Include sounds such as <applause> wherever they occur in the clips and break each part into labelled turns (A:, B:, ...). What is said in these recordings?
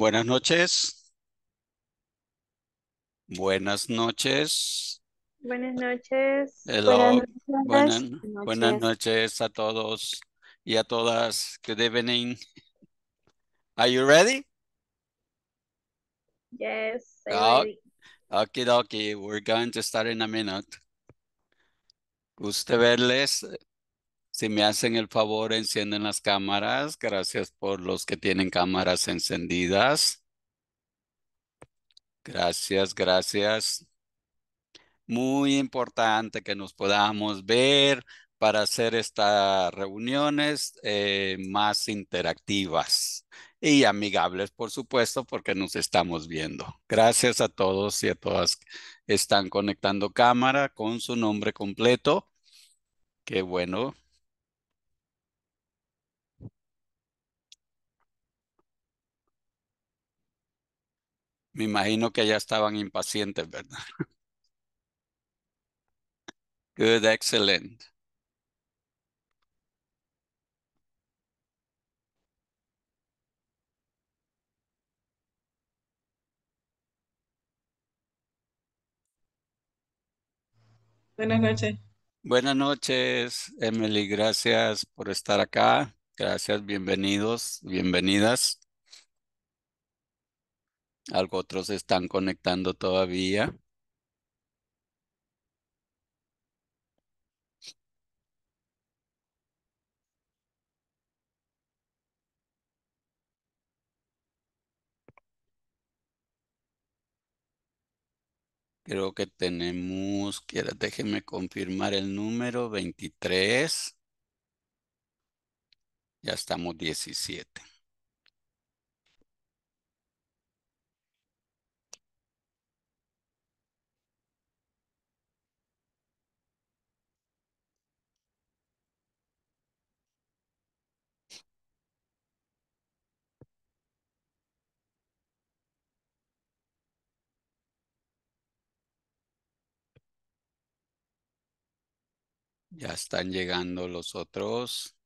A: Buenas noches. Buenas noches.
B: Buenas noches. Buenas
A: noches. a todos y a todas. Good evening. Are you ready?
B: Yes, I'm ah, ready.
A: Okay, okay. We're going to start in a minute. Gusto verles. Si me hacen el favor, encienden las cámaras. Gracias por los que tienen cámaras encendidas. Gracias, gracias. Muy importante que nos podamos ver para hacer estas reuniones eh, más interactivas y amigables, por supuesto, porque nos estamos viendo. Gracias a todos y a todas que están conectando cámara con su nombre completo. Qué bueno, Me imagino que ya estaban impacientes, ¿verdad? <laughs> Good, excellent.
B: Buenas noches.
A: Buenas noches, Emily. Gracias por estar acá. Gracias, bienvenidos, bienvenidas. Algo otros están conectando todavía. Creo que tenemos, quiera, déjenme confirmar el número, 23. Ya estamos 17. Ya están llegando los otros.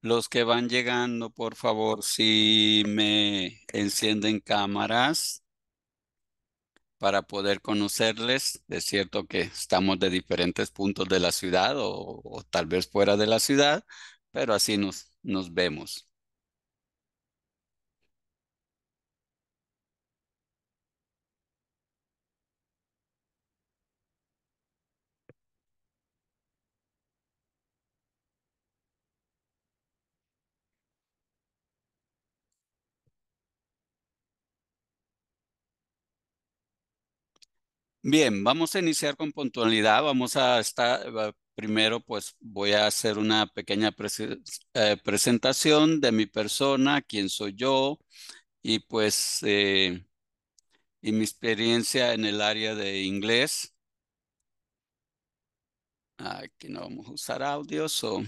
A: Los que van llegando, por favor, si me encienden cámaras para poder conocerles. Es cierto que estamos de diferentes puntos de la ciudad o, tal vez fuera de la ciudad, pero así nos, nos vemos. Bien, vamos a iniciar con puntualidad. Vamos a estar, primero pues voy a hacer una pequeña eh, presentación de mi persona, quién soy yo y pues eh, y mi experiencia en el área de inglés. Aquí no vamos a usar audio. So.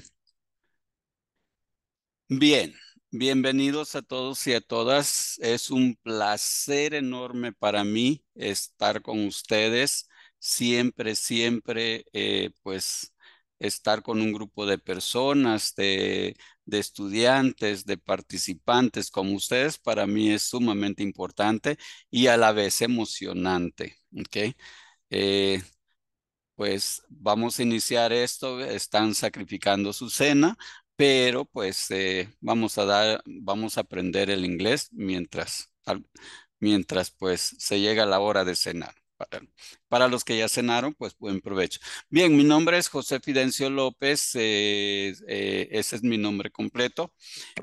A: Bien, Bienvenidos a todos y a todas. Es un placer enorme para mí estar con ustedes. Siempre, siempre, eh, pues, estar con un grupo de personas, de, estudiantes, de participantes como ustedes, para mí es sumamente importante y a la vez emocionante. ¿ok? Eh, pues vamos a iniciar esto. Están sacrificando su cena pero pues eh, vamos a dar, vamos a aprender el inglés mientras, mientras pues se llega la hora de cenar. Para, los que ya cenaron, pues buen provecho. Bien, mi nombre es José Fidencio López, eh, eh, ese es mi nombre completo.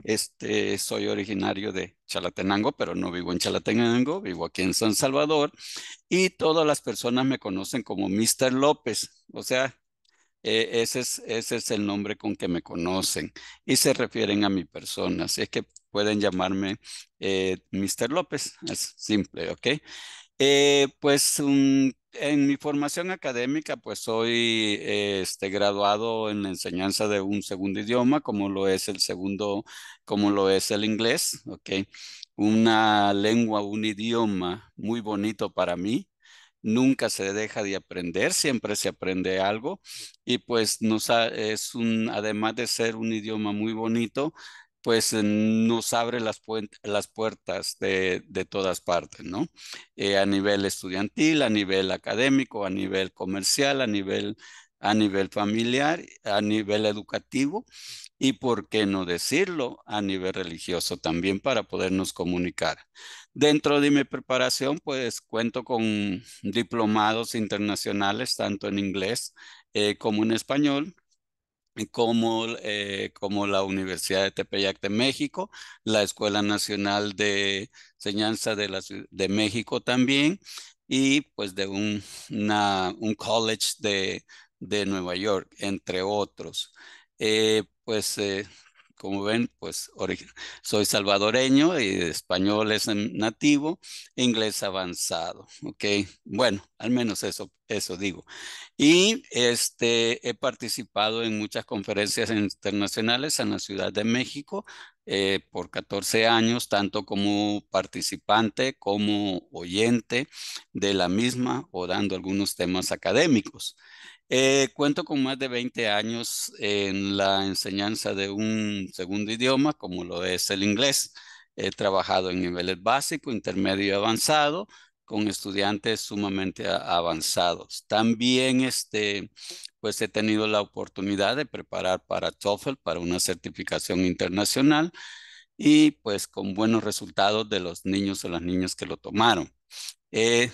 A: Este, soy originario de Chalatenango, pero no vivo en Chalatenango, vivo aquí en San Salvador. Y todas las personas me conocen como Mr. López, o sea, e-, ese, es, el nombre con que me conocen y se refieren a mi persona. Así es que pueden llamarme eh, Mr. López, es simple, ¿ok? Eh, pues en mi formación académica, pues soy eh, este, graduado en la enseñanza de un segundo idioma, como lo es el segundo, como lo es el inglés, ¿ok? Una lengua, un idioma muy bonito para mí nunca se deja de aprender, siempre se aprende algo y pues nos es un, además de ser un idioma muy bonito, pues nos abre las, puertas de, todas partes, ¿no? Eh, a nivel estudiantil, a nivel académico, a nivel comercial, a nivel, a nivel familiar, a nivel educativo y por qué no decirlo a nivel religioso también para podernos comunicar. Dentro de mi preparación, pues cuento con diplomados internacionales, tanto en inglés eh, como en español, como, eh, como la Universidad de Tepeyac de México, la Escuela Nacional de Enseñanza de, México también, y pues de un, college de, de Nueva York, entre otros. Eh, pues, eh, como ven, pues soy salvadoreño, y español es nativo, inglés avanzado, ¿ok? Bueno, al menos eso, eso digo. Y este, he participado en muchas conferencias internacionales en la Ciudad de México eh, por 14 años, tanto como participante como oyente de la misma o dando algunos temas académicos. Eh, cuento con más de 20 años en la enseñanza de un segundo idioma, como lo es el inglés. He trabajado en niveles básico, intermedio y avanzado con estudiantes sumamente avanzados. También este, pues he tenido la oportunidad de preparar para TOEFL, para una certificación internacional y pues con buenos resultados de los niños o las niñas que lo tomaron. Eh,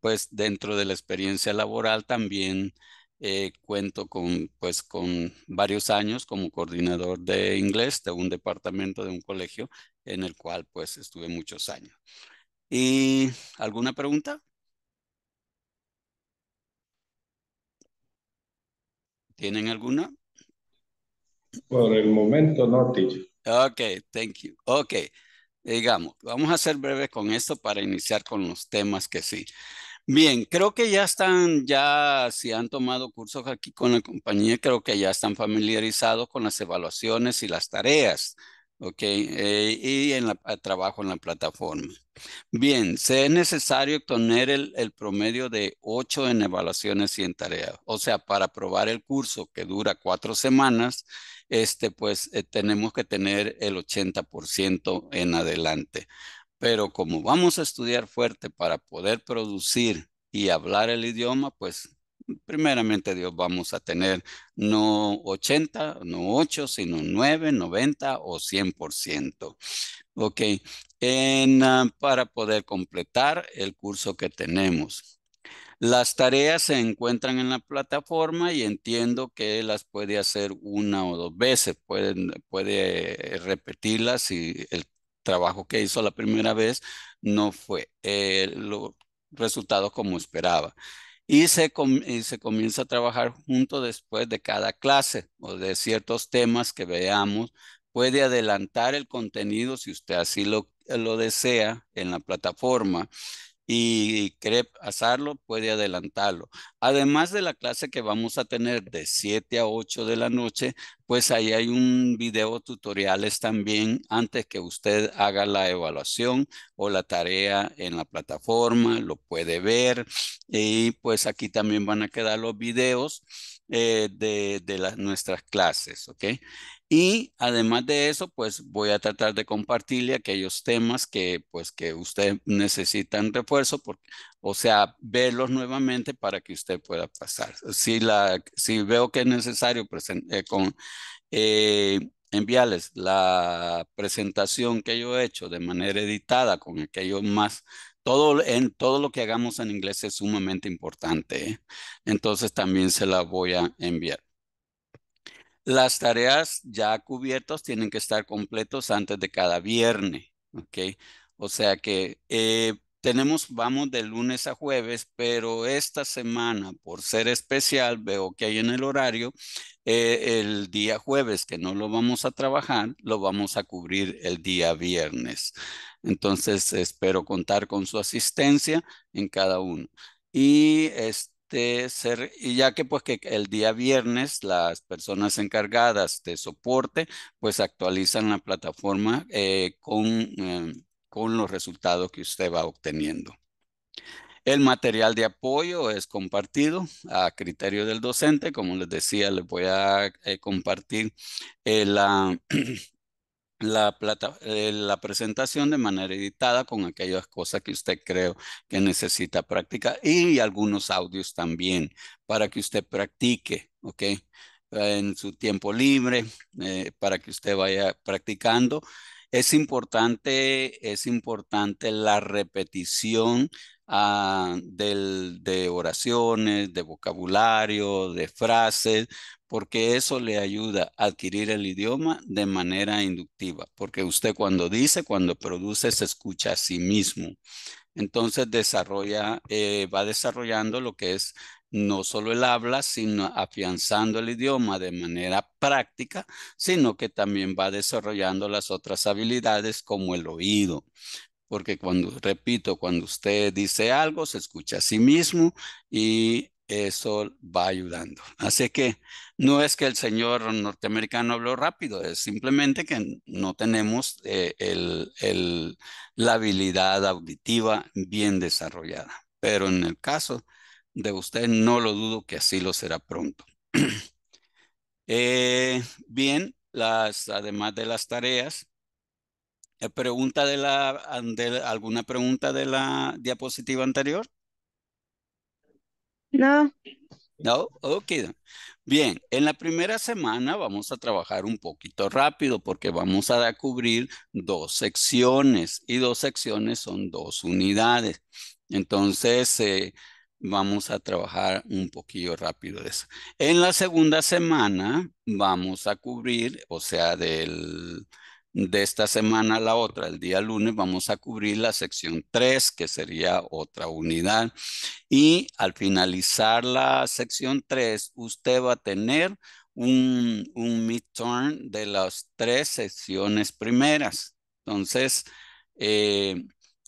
A: pues dentro de la experiencia laboral también eh, cuento con, pues, con varios años como coordinador de inglés de un departamento de un colegio en el cual pues estuve muchos años. ¿Y alguna pregunta? ¿Tienen alguna? Por el momento no, teacher. Ok, thank you. Ok, digamos, vamos a ser breves con esto para iniciar con los temas que sí. Bien, creo que ya están, ya si han tomado cursos aquí con la compañía, creo que ya están familiarizados con las evaluaciones y las tareas, ¿ok? Eh, y en el trabajo en la plataforma. Bien, se es necesario tener el, promedio de 8 en evaluaciones y en tareas. O sea, para aprobar el curso que dura cuatro semanas, este, pues eh, tenemos que tener el 80% en adelante. Pero como vamos a estudiar fuerte para poder producir y hablar el idioma, pues primeramente Dios vamos a tener no 80, no 8, sino 9, 90 o 100%. Ok, en, ah, para poder completar el curso que tenemos. Las tareas se encuentran en la plataforma y entiendo que las puede hacer una o dos veces. puede eh, repetirlas si el trabajo que hizo la primera vez no fue el eh, resultado como esperaba. Y se, comienza a trabajar junto después de cada clase o de ciertos temas que veamos. Puede adelantar el contenido si usted así lo desea en la plataforma y cree pasarlo, puede adelantarlo. Además de la clase que vamos a tener de 7 a 8 de la noche, pues ahí hay un video tutoriales también antes que usted haga la evaluación o la tarea en la plataforma, lo puede ver y pues aquí también van a quedar los videos eh, de, de las, nuestras clases, ¿ok? Y además de eso, pues voy a tratar de compartirle aquellos temas que, pues, que ustedes necesitan refuerzo, o sea, verlos nuevamente para que usted pueda pasar. Si, la, si veo que es necesario eh, con, eh, enviarles la presentación que yo he hecho de manera editada con aquellos más todo, en, todo lo que hagamos en inglés es sumamente importante. ¿eh? Entonces también se la voy a enviar. Las tareas ya cubiertas tienen que estar completos antes de cada viernes, O sea que eh, tenemos, vamos de lunes a jueves, pero esta semana, por ser especial, veo que hay en el horario, eh, el día jueves, que no lo vamos a trabajar, lo vamos a cubrir el día viernes. Entonces, espero contar con su asistencia en cada uno. Y este ser, y ya que pues que el día viernes las personas encargadas de soporte pues actualizan la plataforma eh, con, eh, con los resultados que usted va obteniendo. El material de apoyo es compartido a criterio del docente. Como les decía, les voy a eh, compartir la... <clears throat> la, plata, eh, la presentación de manera editada con aquellas cosas que usted creo que necesita practicar y algunos audios también para que usted practique, ¿ok? En su tiempo libre, eh, para que usted vaya practicando. Es importante, es importante la repetición ah, de oraciones, de vocabulario, de frases, porque eso le ayuda a adquirir el idioma de manera inductiva, porque usted cuando dice, cuando produce, se escucha a sí mismo. Entonces desarrolla, eh, va desarrollando lo que es no solo el habla, sino afianzando el idioma de manera práctica, sino que también va desarrollando las otras habilidades como el oído. Porque cuando, repito, cuando usted dice algo, se escucha a sí mismo y eso va ayudando. Así que no es que el señor norteamericano habló rápido, es simplemente que no tenemos eh, la habilidad auditiva bien desarrollada. Pero en el caso de usted, no lo dudo que así lo será pronto. <clears throat> Eh, bien, las, además de las tareas, eh, pregunta de la, ¿alguna pregunta de la diapositiva anterior? No. No, ok. Bien, en la primera semana vamos a trabajar un poquito rápido porque vamos a cubrir dos secciones y dos secciones son dos unidades. Entonces, eh, vamos a trabajar un poquito rápido eso. En la segunda semana vamos a cubrir, o sea, del de esta semana a la otra, el día lunes, vamos a cubrir la sección 3, que sería otra unidad. Y al finalizar la sección 3, usted va a tener un, un midterm de las tres sesiones primeras. Entonces, eh,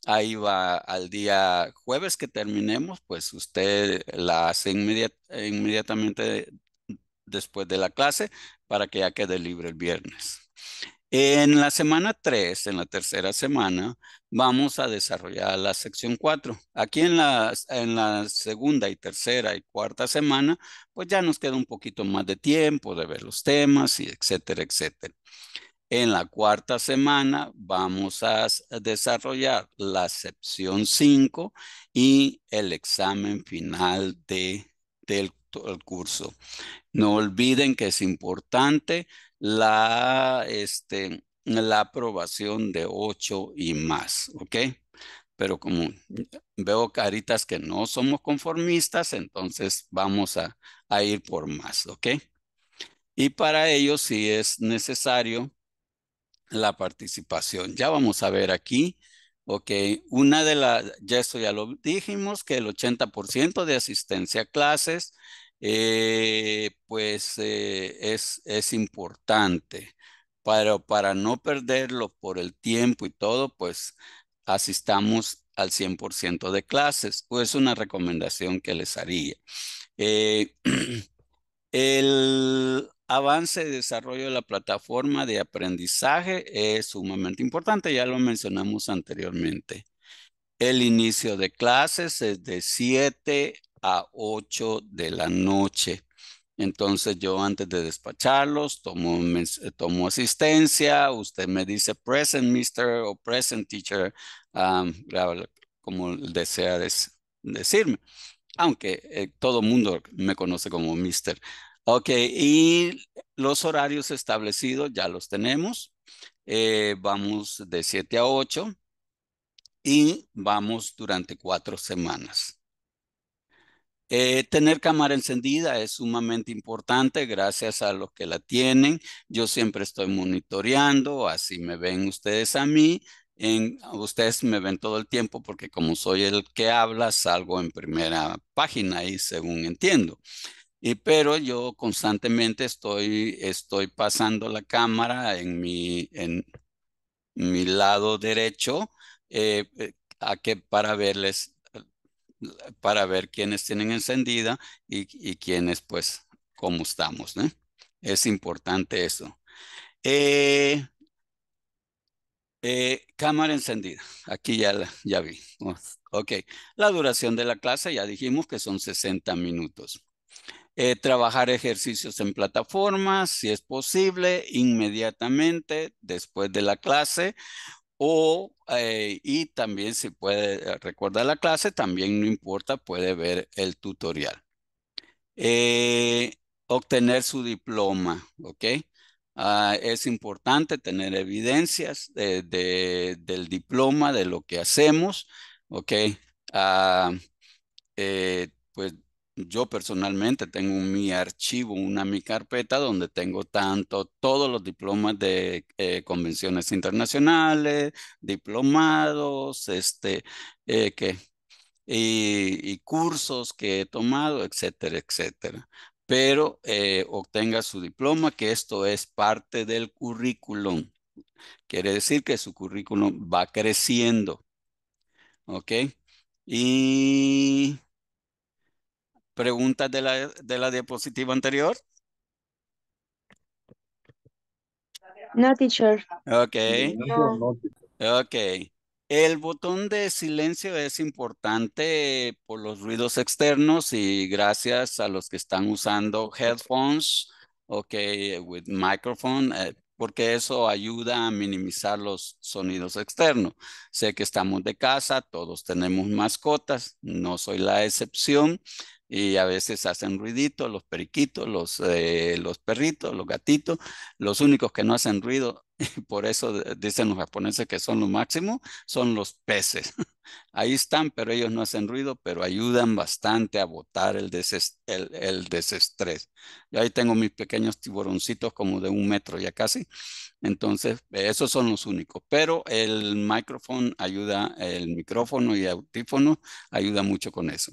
A: ahí va al día jueves que terminemos, pues usted la hace inmediatamente después de la clase para que ya quede libre el viernes. En la semana 3, en la tercera semana, vamos a desarrollar la sección 4. Aquí en la, en la segunda y tercera y cuarta semana, pues ya nos queda un poquito más de tiempo de ver los temas y etcétera, etcétera. En la cuarta semana vamos a desarrollar la sección 5 y el examen final del curso. No olviden que es importante la, este, la aprobación de 8 y más, ¿ok? Pero como veo caritas que no somos conformistas, entonces vamos a, ir por más, ¿ok? Y para ello sí es necesario la participación. Ya vamos a ver aquí, ok, una de las, ya eso ya lo dijimos, que el 80% de asistencia a clases, eh, pues eh, es, es importante. Pero para no perderlo por el tiempo y todo, pues asistamos al 100% de clases. es una recomendación que les haría. Eh, <clears throat> el avance y desarrollo de la plataforma de aprendizaje es sumamente importante, ya lo mencionamos anteriormente. El inicio de clases es de 7 a 8 de la noche. Entonces yo antes de despacharlos eh, tomo, asistencia, usted me dice present mister o present teacher, ah, como desea decirme, aunque eh, todo mundo me conoce como mister. Ok, y los horarios establecidos ya los tenemos. Eh, vamos de 7 a 8 y vamos durante cuatro semanas. Eh, tener cámara encendida es sumamente importante, gracias a los que la tienen. Yo siempre estoy monitoreando, así me ven ustedes a mí. En, ustedes me ven todo el tiempo porque como soy el que habla, salgo en primera página y según entiendo. Y, pero yo constantemente estoy, estoy pasando la cámara en mi, en mi lado derecho eh, eh, a que, para verles para ver quiénes tienen encendida y, quiénes pues cómo estamos. ¿no? Es importante eso. Eh, eh, cámara encendida. Aquí ya, la, ya vi. Oh, ok. La duración de la clase ya dijimos que son 60 minutos. Eh, trabajar ejercicios en plataformas, si es posible, inmediatamente después de la clase o, eh, y también si puede eh, recordar la clase, también no importa, puede ver el tutorial. Eh, obtener su diploma, ¿ok? Ah, es importante tener evidencias de, del diploma, de lo que hacemos, ¿ok? Ah, pues yo personalmente tengo mi archivo, una mi carpeta donde tengo tanto todos los diplomas de eh, convenciones internacionales, diplomados, este, eh, que, y, cursos que he tomado, etcétera, etcétera. Pero eh, obtenga su diploma, que esto es parte del currículum. Quiere decir que su currículum va creciendo. ¿Ok? Y ¿Preguntas de la, de la diapositiva anterior?
B: No, teacher.
A: Ok. Ok. El botón de silencio es importante por los ruidos externos y gracias a los que están usando headphones, ok, with microphone, eh, porque eso ayuda a minimizar los sonidos externos. Sé que estamos de casa, todos tenemos mascotas, no soy la excepción, y a veces hacen ruidito los periquitos, los, eh, los perritos, los gatitos. Los únicos que no hacen ruido <laughs> Por eso dicen los japoneses que son lo máximo, son los peces. <laughs> Ahí están, pero ellos no hacen ruido, pero ayudan bastante a botar el, el, el desestrés. Yo ahí tengo mis pequeños tiburoncitos como de un metro ya casi. Entonces, esos son los únicos. Pero el micrófono ayuda, el micrófono y el audífono ayuda mucho con eso.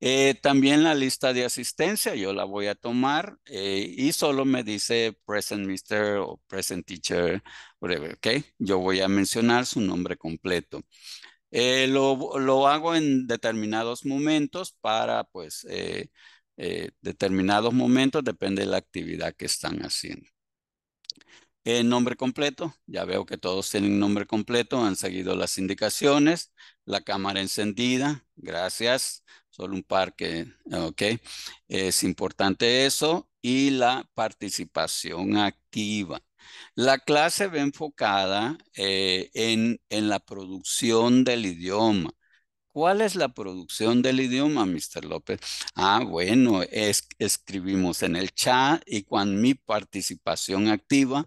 A: Eh, también la lista de asistencia, yo la voy a tomar eh, y solo me dice present mister o present teacher, whatever, ¿ok? Yo voy a mencionar su nombre completo. Eh, lo, hago en determinados momentos para, pues, determinados momentos, depende de la actividad que están haciendo. nombre completo, ya veo que todos tienen nombre completo, han seguido las indicaciones, la cámara encendida, gracias solo un parque, ¿ok? Es importante eso y la participación activa. La clase va enfocada eh, en, la producción del idioma. ¿Cuál es la producción del idioma, Mr. López? Ah, bueno, es, escribimos en el chat y con mi participación activa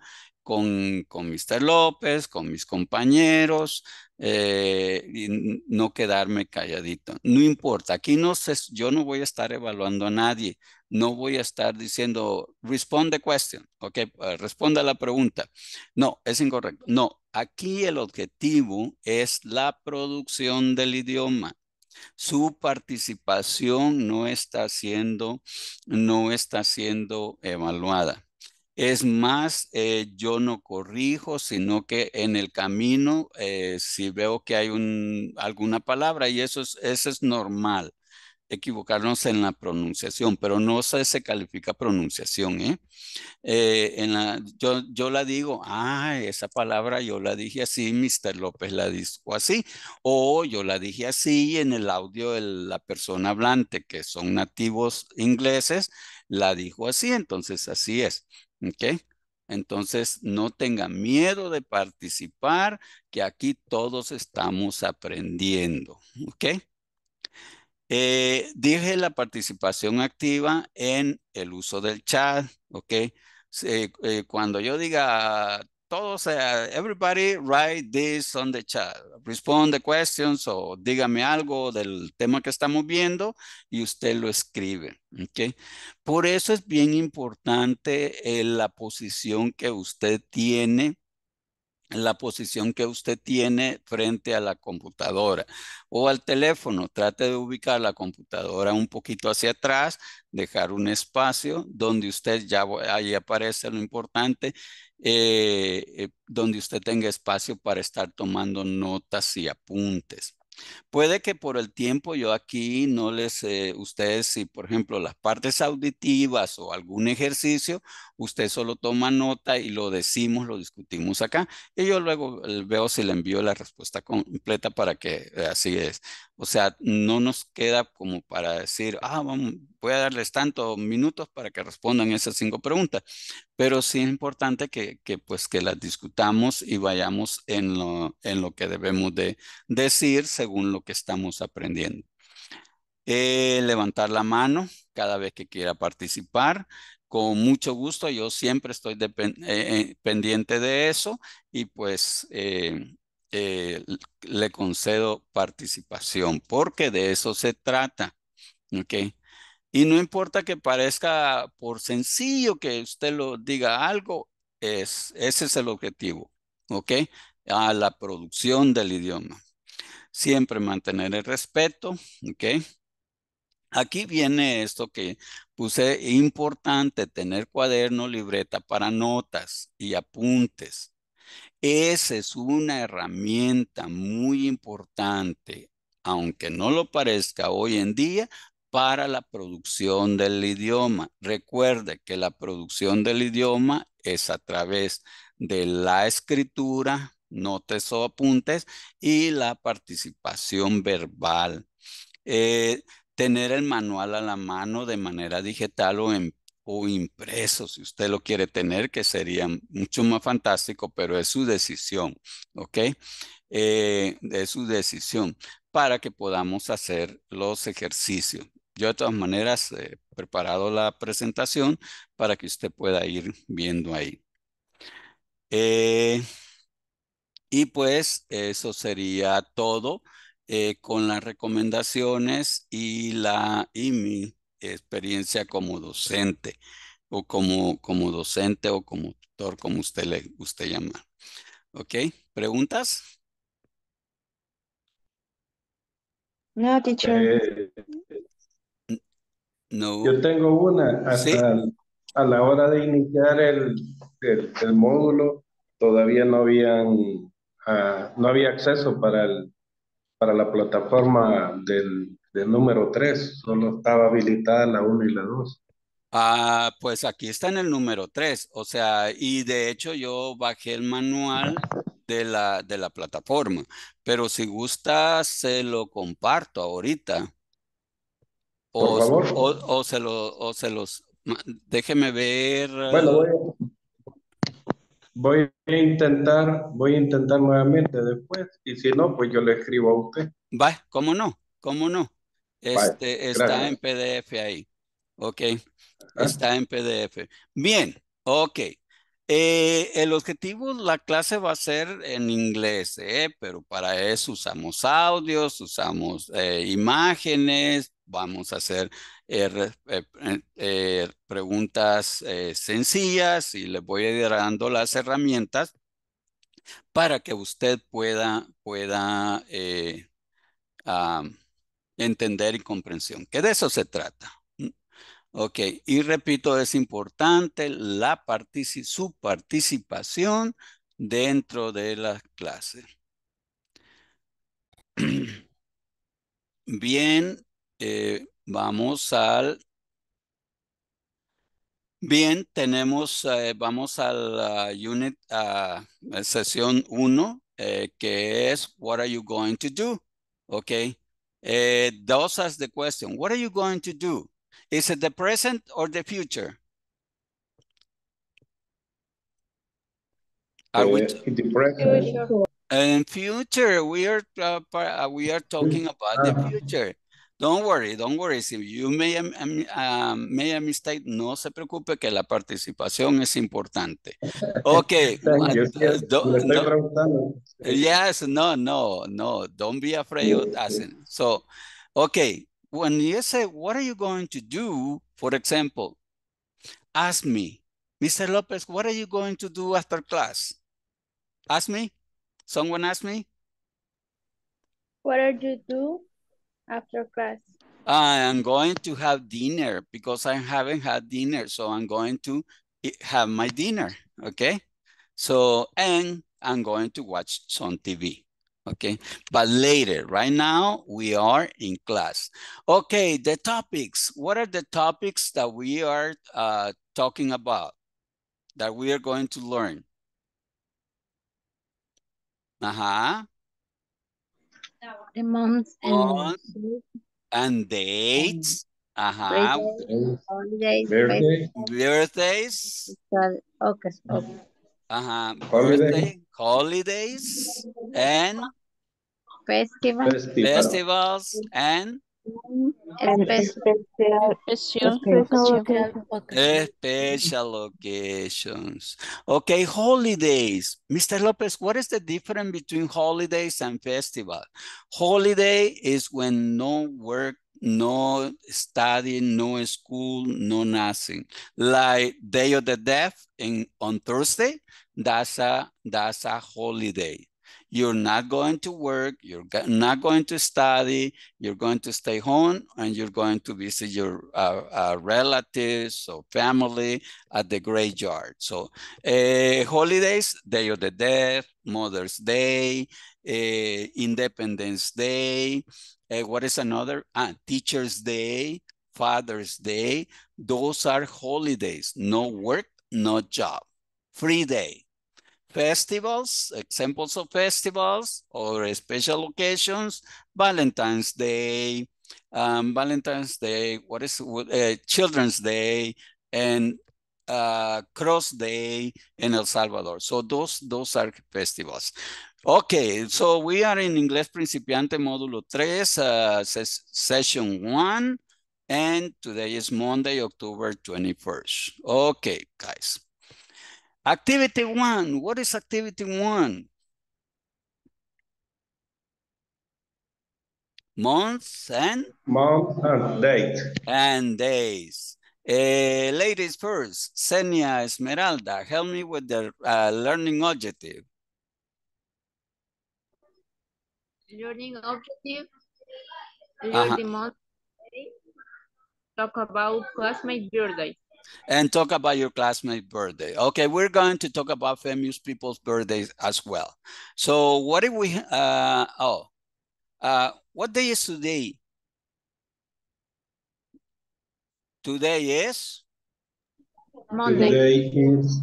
A: con, con Mr. López, con mis compañeros, eh, y no quedarme calladito. No importa, aquí no sé yo no voy a estar evaluando a nadie, no voy a estar diciendo, responde the question, eh, responda la pregunta. No, es incorrecto. No, aquí el objetivo es la producción del idioma. Su participación no está siendo, no está siendo evaluada. Es más, eh, yo no corrijo, sino que en el camino, eh, si veo que hay alguna palabra, y eso es, eso es normal, equivocarnos en la pronunciación, pero no se, califica pronunciación. ¿eh? eh yo, la digo, ah, esa palabra yo la dije así, Mr. López la dijo así, o yo la dije así en el audio de la persona hablante, que son nativos ingleses, la dijo así, entonces así es. ¿Ok? Entonces, no tenga miedo de participar, que aquí todos estamos aprendiendo. ¿Ok? Eh, dije la participación activa en el uso del chat. ¿Ok? Eh, cuando yo diga todos, eh, everybody write this on the chat. Respond the questions o dígame algo del tema que estamos viendo y usted lo escribe. Por eso es bien importante eh, la posición que usted tiene la posición que usted tiene frente a la computadora o al teléfono. Trate de ubicar la computadora un poquito hacia atrás, dejar un espacio donde usted ya, ahí aparece lo importante, eh, eh, donde usted tenga espacio para estar tomando notas y apuntes. Puede que por el tiempo yo aquí no les, eh, ustedes si por ejemplo las partes auditivas o algún ejercicio, usted solo toma nota y lo decimos, lo discutimos acá y yo luego eh, veo si le envío la respuesta completa para que eh, así es. O sea, no nos queda como para decir, ah, vamos, voy a darles tantos minutos para que respondan esas cinco preguntas, pero sí es importante que, pues que las discutamos y vayamos en lo, en lo que debemos de decir según lo que estamos aprendiendo. Eh, levantar la mano cada vez que quiera participar. Con mucho gusto, yo siempre estoy eh, eh, pendiente de eso y pues eh, le concedo participación, porque de eso se trata. Y no importa que parezca por sencillo que usted lo diga algo, es, ese es el objetivo, ¿ok? A la producción del idioma. Siempre mantener el respeto, Aquí viene esto que puse importante, tener cuaderno, libreta para notas y apuntes. Esa es una herramienta muy importante, aunque no lo parezca hoy en día, para la producción del idioma. Recuerde que la producción del idioma es a través de la escritura, notas o apuntes y la participación verbal. Eh, tener el manual a la mano de manera digital o en o impreso, si usted lo quiere tener, que sería mucho más fantástico, pero es su decisión, ¿ok? Eh, es su decisión para que podamos hacer los ejercicios. Yo de todas maneras he preparado la presentación para que usted pueda ir viendo ahí. Eh, y pues eso sería todo eh, con las recomendaciones y, la, y experiencia como docente o como, como docente o como tutor, como usted le usted llama. ¿Ok? ¿Preguntas?
C: No, teacher. Eh, no. Yo tengo una. Hasta a la hora de iniciar el, módulo, todavía no habían ah, no había acceso para el para la plataforma del del número 3, solo estaba habilitada la 1 y la 2.
A: Ah, pues aquí está en el número 3, o sea, y de hecho yo bajé el manual de la, de la plataforma, pero si gusta se lo comparto ahorita. Por favor. O, se lo, o se los, déjeme ver. Bueno, voy a...
C: Voy a intentar, voy a intentar nuevamente después
A: y si no, pues yo le escribo a usted. Va, ¿cómo no? ¿Cómo no? Este, está en PDF ahí. Ok. Ah. Está en PDF. Bien. Ok. Eh, el objetivo, la clase va a ser en inglés, ¿eh? pero para eso usamos audios, usamos eh, imágenes, vamos a hacer preguntas sencillas y les voy a ir dando las herramientas para que usted pueda, pueda entender y comprensión, que de eso se trata. Ok, y repito, es importante la su participación dentro de la clase <clears throat> Bien, eh, vamos al... Bien, tenemos, eh, vamos a la unit, a sesión 1, eh, que es What are you going to do? Ok, Uh, those ask the question, what are you going to do? Is it the present or the future? Are we eh, in the present. And future, we are, uh, uh, we are talking about the ah. future. Don't worry, don't worry. If you made a, um, made a mistake, no se preocupe que la participación es importante. <laughs> Okay. Thank you. Don't, yes, no, no, no. Don't be afraid of asking. So, okay. When you say, what are you going to do? For example, ask me, Mr. Lopez, what are you going to do after class? Ask me. Someone ask me.
B: What are you do? after class?
A: I am going to have dinner because I haven't had dinner. So I'm going to have my dinner, okay? So, and I'm going to watch some TV, okay? But later, right now, we are in class. Okay, the topics. What are the topics that we are uh, talking about that we are going to learn? Uh-huh the month and, and dates. huh Holidays. Birthday. Birthdays. Okay. okay. Ajá. Birthday. Holidays. And.
B: Festival. Festivals.
A: Festivals. And
B: special,
A: locations. Okay, holidays. Mr. Lopez, what is the difference between holidays and festival? Holiday is when no work, no studying, no school, no nothing. Like Day of the Death in, on Thursday, that's a, that's a holiday. You're not going to work, you're not going to study, you're going to stay home and you're going to visit your uh, uh, relatives or family at the graveyard. So uh, holidays, Day of the Dead, Mother's Day, eh, Independence Day, eh, what is another? Ah, Teacher's Day, Father's Day. Those are holidays, no work, no job, free day festivals, examples of festivals or special occasions, Valentine's Day, um, Valentine's Day, what is uh, Children's Day, and uh, Cross Day in El Salvador. So those those are festivals. Okay, so we are in Inglés Principiante Módulo 3, uh, ses Session 1, and today is Monday, October 21st. Okay, guys. Activity one, what is activity one? Months and? Months and date. And days. Uh, ladies first, Senia Esmeralda, help me with the uh, learning objective.
B: Learning objective, learn uh -huh. the month, talk about classmate birthday
A: and talk about your classmate birthday. Okay, we're going to talk about famous people's birthdays as well. So what if we, uh, oh, uh, what day is today? Today is? Monday. Today is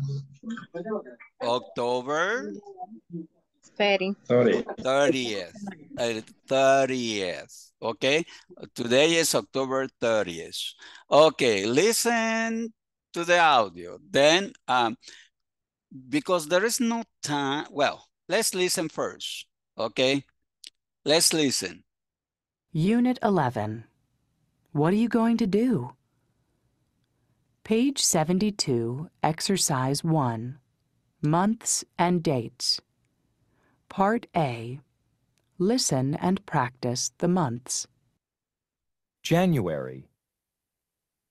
A: October 30. 30. 30th. 30th. Okay. Today is October 30th. Okay. Listen to the audio. Then, um, because there is no time. Well, let's listen first. Okay. Let's listen. Unit 11. What are you going to do? Page 72, Exercise 1. Months and dates. Part A. Listen and practice the months. January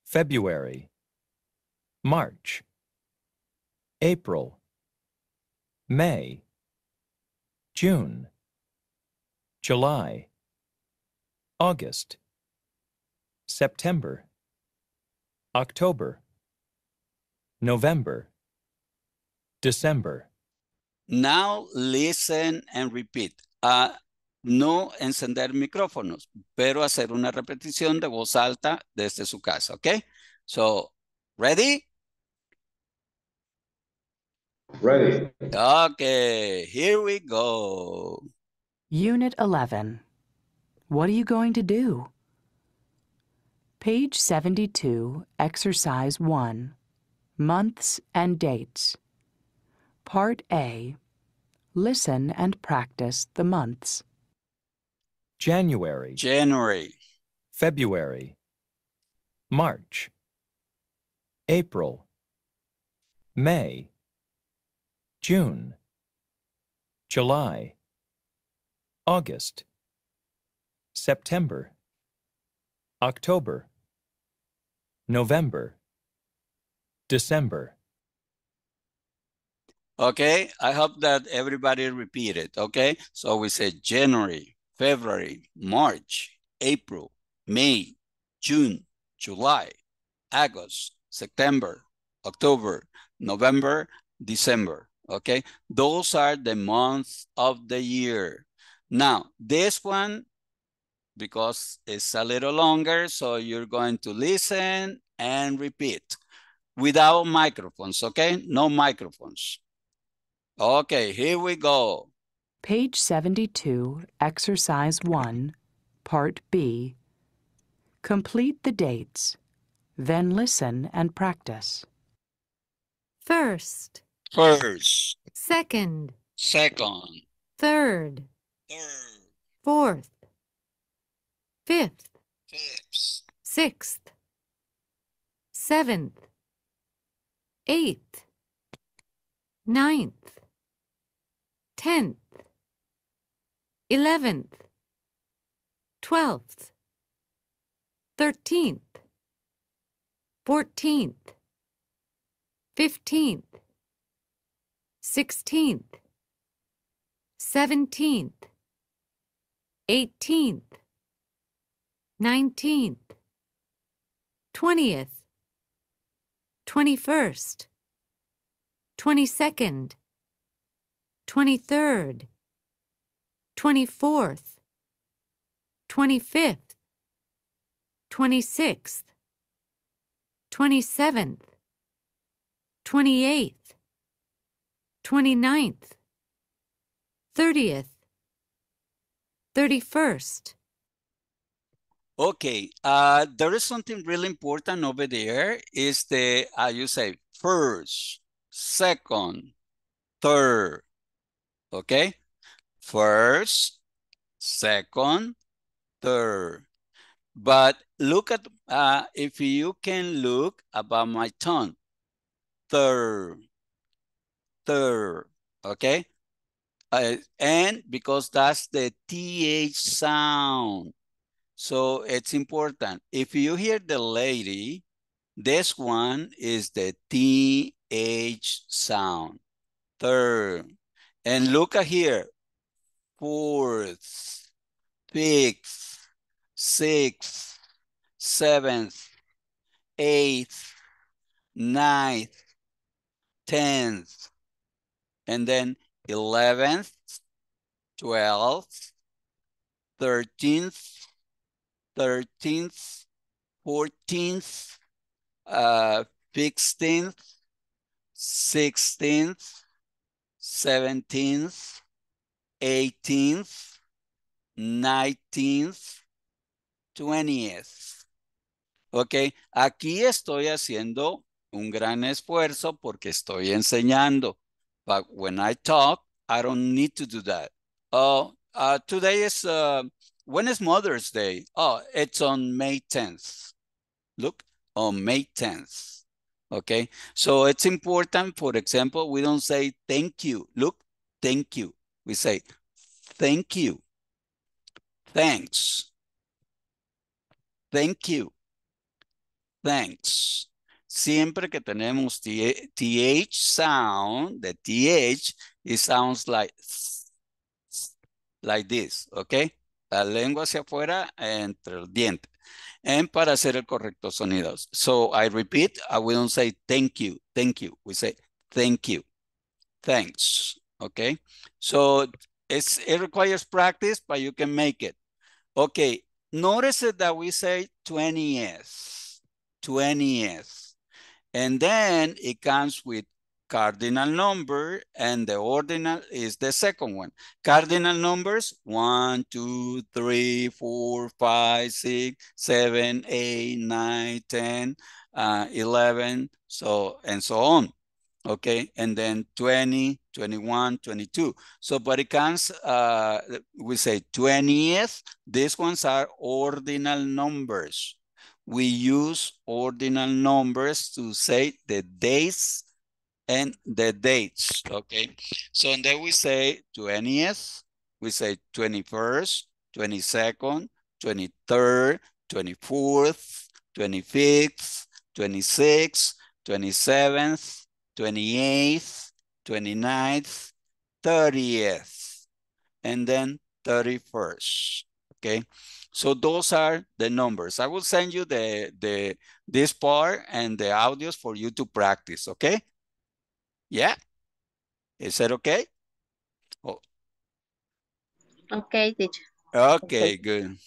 A: February March April May June July August September
C: October November December
A: now listen and repeat. no encender micrófonos, pero hacer una repetición de voz alta desde su casa, ¿ok? So, ready? Ready. Okay, here we go. Unit 11. What are you going to do? Page 72, Exercise 1. Months and Dates. Part A Listen and practice the months. January. January. February. March. April. May. June. July. August. September. October.
C: November. December.
A: Okay, I hope that everybody repeat it, okay? So we say January, February, March, April, May, June, July, August, September, October, November, December, okay? Those are the months of the year. Now, this one, because it's a little longer, so you're going to listen and repeat without microphones, okay? No microphones. Okay, here we go. Page 72, Exercise 1, Part B. Complete the dates, then listen and practice. First. First.
B: Second.
A: Second.
B: Third. Third. Fourth. Fifth. Fifth. Sixth. Seventh. Eighth. Ninth tenth, eleventh, twelfth, thirteenth, fourteenth, fifteenth, sixteenth, seventeenth, eighteenth, nineteenth, twentieth, twenty-first, twenty-second. 23rd, 24th, 25th, 26th, 27th, 28th, 29th, 30th, 31st.
A: Okay, uh, there is something really important over there is the, uh, you say first, second, third, Okay? First, second, third. But look at, uh, if you can look about my tongue. Third, third, okay? Uh, and because that's the TH sound. So it's important. If you hear the lady, this one is the TH sound. Third, and look at here, fourth, fifth, sixth, seventh, eighth, ninth, tenth, and then eleventh, twelfth, thirteenth, thirteenth, fourteenth, uh, sixteenth, sixteenth, seventeenth, eighteenth, nineteenth, twentieth. Ok, aquí estoy haciendo un gran esfuerzo porque estoy enseñando. But when I talk, I don't need to do that. Oh, uh, today is, uh, when is Mother's Day? Oh, it's on May 10th. Look, on May 10th. Okay, so it's important, for example, we don't say thank you. Look, thank you. We say thank you, thanks, thank you, thanks. Siempre que tenemos th, th sound, the th, it sounds like like this, okay? La lengua hacia afuera entre el diente and para hacer el correcto sonidos. So I repeat, I will not say thank you, thank you. We say thank you, thanks, okay? So it's, it requires practice, but you can make it. Okay, notice that we say 20s, 20s. And then it comes with cardinal number and the ordinal is the second one. Cardinal numbers, one, two, three, four, five, six, seven, eight, nine, ten, eleven, uh, 11, so, and so on. Okay, and then 20, 21, 22. So, but it comes, uh, we say 20th, these ones are ordinal numbers. We use ordinal numbers to say the days and the dates, okay? So and then we say 20th, we say 21st, 22nd, 23rd, 24th, 25th, 26th, 27th, 28th, 29th, 30th, and then 31st, okay? So those are the numbers. I will send you the, the this part and the audios for you to practice, okay? Yeah. Is that okay? Oh. Okay, teacher. Okay, okay, good.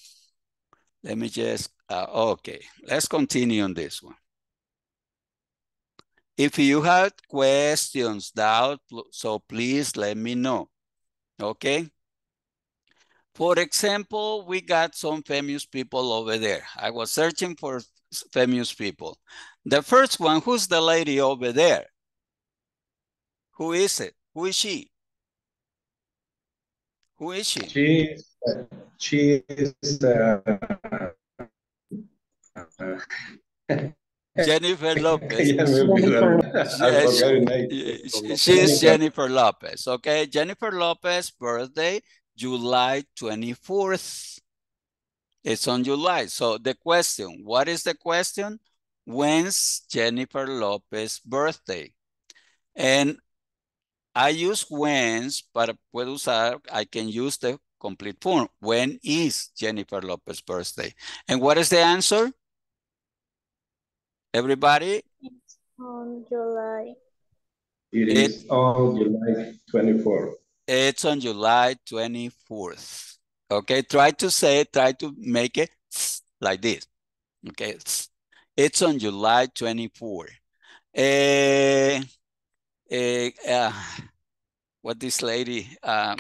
A: Let me just, uh, okay. Let's continue on this one. If you have questions, doubt, so please let me know. Okay? For example, we got some famous people over there. I was searching for famous people. The first one, who's the lady over there? Who is it? Who is she? Who is she? She, uh, she is uh, <laughs>
C: Jennifer Lopez. yes, <laughs> <laughs> she, she is Jennifer
A: Lopez. Okay, Jennifer Lopez birthday, July 24th. It's on July. So the question, what is the question? When's Jennifer Lopez birthday? And I use when's, but puedo usar, I can use the complete form. When is Jennifer Lopez's birthday? And what is the answer? Everybody?
B: It's on July.
A: It, it is on July 24th. It's on July 24th. Okay, try to say, try to make it like this. Okay, it's on July 24th. Uh, eh, uh, what this lady, uh,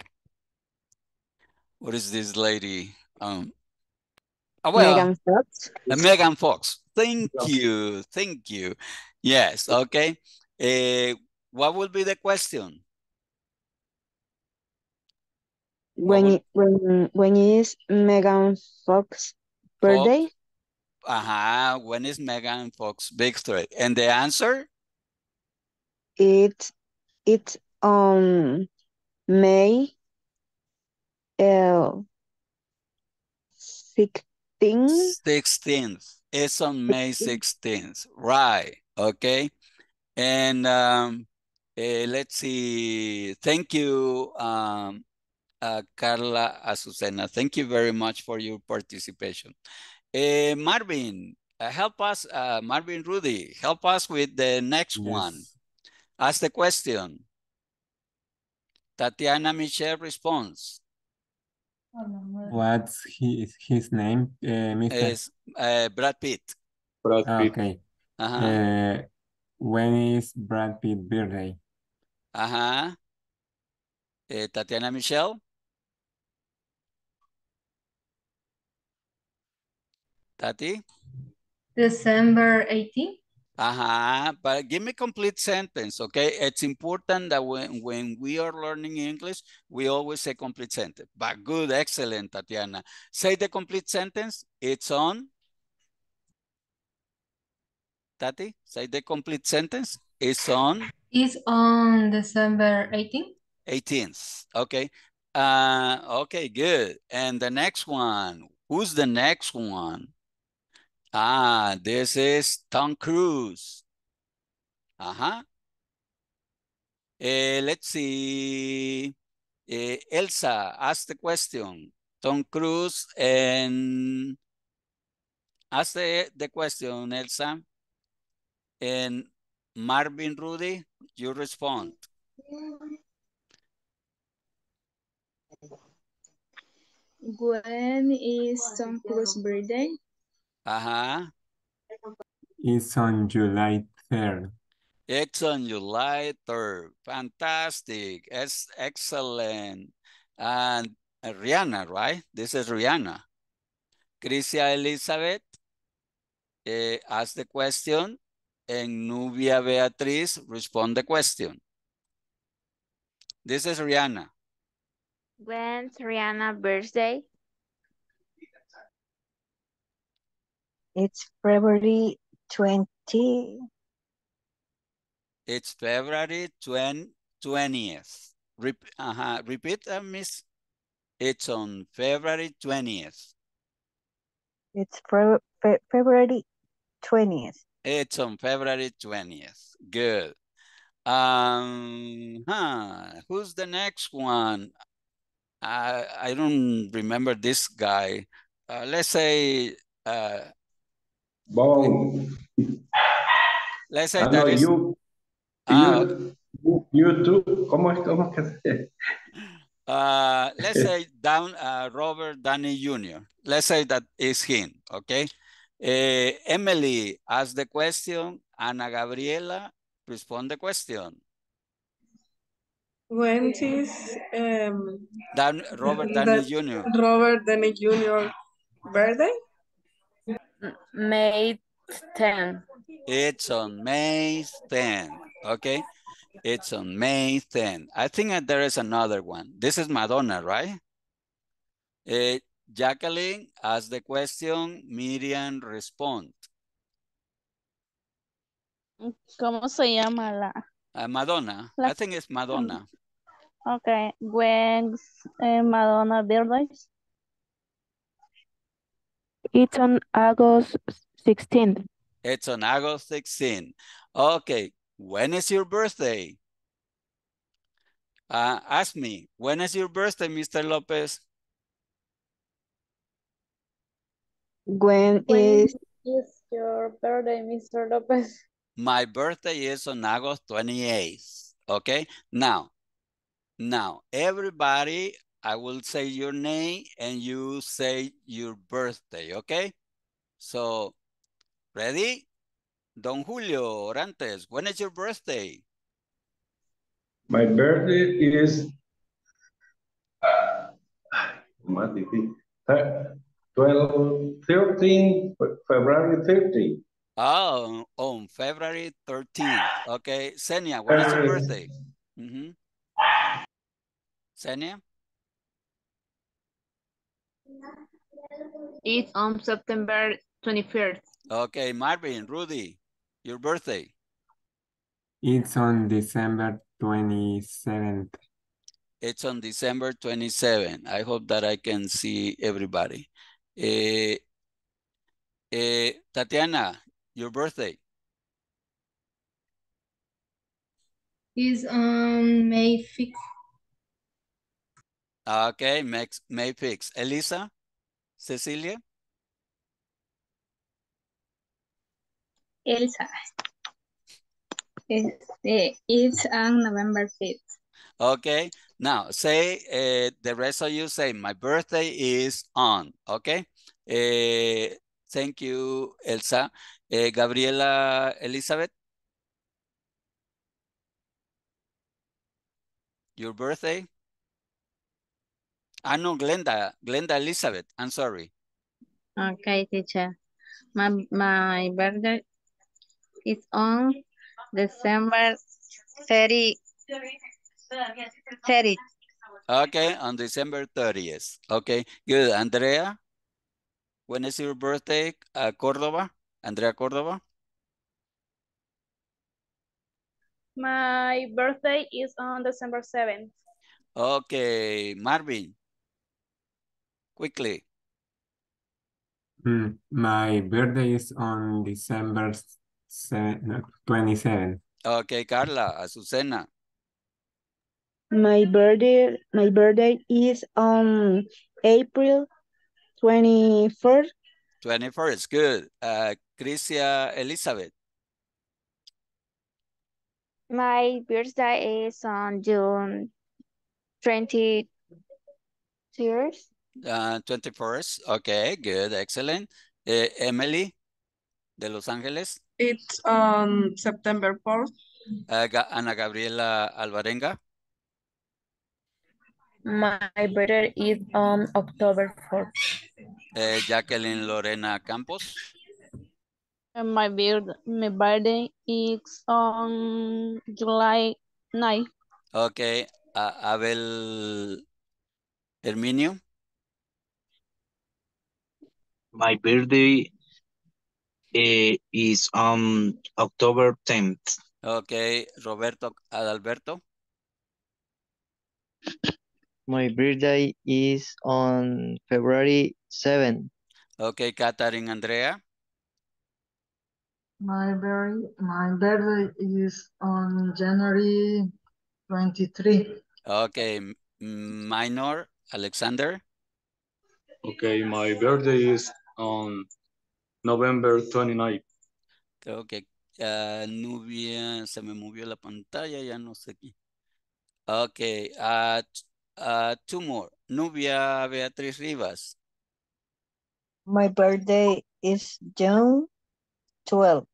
A: what is this lady? Um, oh, well, Megan Fox. Uh, Megan Fox. Thank you. Thank you. Yes. Okay. Uh, what would be the question?
C: When when when is Megan Fox
A: birthday? Fox. Uh -huh. When is Megan Fox birthday? And the answer?
C: It
B: it on um, May uh,
A: 16th. 16th. It's on May 16th. Right. Okay. And um, uh, let's see. Thank you, um, uh, Carla Azucena. Thank you very much for your participation. Eh, uh, Marvin, help us, uh, Marvin Rudy, help us with the next yes. one. Ask the question. Tatiana Michelle responds.
C: What's his, his name? Uh, Mr. Is,
A: uh, eh, Brad Pitt. Brad ah, Pitt. Okay. Uh -huh.
C: uh, when is Brad Pitt's birthday?
A: Uh-huh. Uh, Tatiana Michelle? Tati?
B: December 18th.
A: Uh-huh. But give me complete sentence, okay? It's important that when, when we are learning English, we always say complete sentence. But good, excellent, Tatiana. Say the complete sentence. It's on. Tati, say the complete sentence. It's on.
B: It's on December 18th.
A: 18th, okay. Uh, okay, good. And the next one. Who's the next one? Ah, this is Tom Cruise. Ajá. Eh, let's see. Eh, Elsa, ask the question. Tom Cruise and ask the, the question, Elsa. And Marvin Rudy, you respond.
B: When is Tom Cruise birthday?
A: Uh-huh.
C: It's on July 3rd.
A: It's on July 3rd. Fantastic. It's excellent. And Rihanna, right? This is Rihanna. Crisia Elizabeth eh, ask the question and Nubia Beatriz respond the question. This is Rihanna.
B: When's Rihanna's birthday?
A: It's February
B: 20.
A: It's February 20, 20th. Rep, uh -huh. Repeat, uh, Miss. It's on February 20th.
B: It's fe fe February 20th.
A: It's on February 20th. Good. Um, huh. Who's the next one? I, I don't remember this guy. Uh, let's say uh, Bon. Let's say that is... You, uh, you,
C: too. ¿Cómo es, cómo es Uh,
A: <laughs> let's say down uh, Robert Danny Jr. Let's say that is him, okay? Uh, Emily, ask the question. Ana Gabriela, respond the question.
C: When is um,
A: Dan, Robert Danny Jr.
B: Robert Danny Jr. birthday? May 10.
A: It's on May 10. Okay. It's on May 10. I think there is another one. This is Madonna, right? Uh, Jacqueline asked the question. Miriam respond.
B: ¿Cómo se llama la?
A: Uh, Madonna. La... I think it's Madonna.
B: Okay. When's uh, eh, Madonna birthday? It's on August 16th.
A: It's on August 16th. Okay, when is your birthday? Uh, ask me, whens is your birthday, Mr. Lopez?
B: When, when is... is your birthday, Mr. Lopez?
A: My birthday is on August 28th. Okay, now, now everybody I will say your name and you say your birthday, okay? So, ready? Don Julio Orantes, when is your birthday?
C: My birthday is uh, 12, 13, February 13.
A: Oh, on February 13th. Okay, Senia, What is your birthday? Mm -hmm. Senia?
B: It's on September 21st.
A: Okay, Marvin, Rudy, your birthday.
C: It's on December 27th.
A: It's on December 27th. I hope that I can see everybody. Uh, uh, Tatiana, your birthday.
B: Is on May 5th.
A: Okay, Max, May picks. Elisa, Cecilia?
B: Elsa. It's, it's on November
A: 5th. Okay, now say, uh, the rest of you say, my birthday is on, okay? Uh, thank you, Elsa. Uh, Gabriela Elizabeth? Your birthday? I ah, know Glenda, Glenda Elizabeth, I'm sorry.
B: Okay, teacher. My, my birthday is on December 30, 30.
A: Okay, on December 30th. Okay, good. Andrea, when is your birthday? Uh, Andrea Cordova.
B: My birthday is on December 7th.
A: Okay, Marvin quickly.
C: Hmm, my birthday is on December
A: 27th. Okay, Carla, Azucena.
B: My birthday, my birthday is on April 21st.
A: 21st, good. Uh, Crisia Elizabeth.
B: My birthday is on June 23rd.
A: Uh, ah, 21st. Okay, good, excellent. Eh, Emily, de Los Ángeles.
B: It's on September 4th.
A: Ah, Ana Gabriela Alvarenga.
B: My brother is on October 4th.
A: Eh, Jacqueline Lorena Campos.
B: my, my birthday is on July 9th.
A: Okay, Abel Herminio. My birthday eh, is on October 10th. Okay, Roberto Adalberto.
C: My birthday is on
A: February 7th. Okay, Catherine Andrea.
B: My birthday, my birthday is on January 23.
A: Okay, minor Alexander. Okay, my birthday is on November 29. Creo que Nubia se me movió la pantalla, ya no sé qué. Ok, uh, two more. Nubia Beatriz Rivas.
C: My birthday is June 12.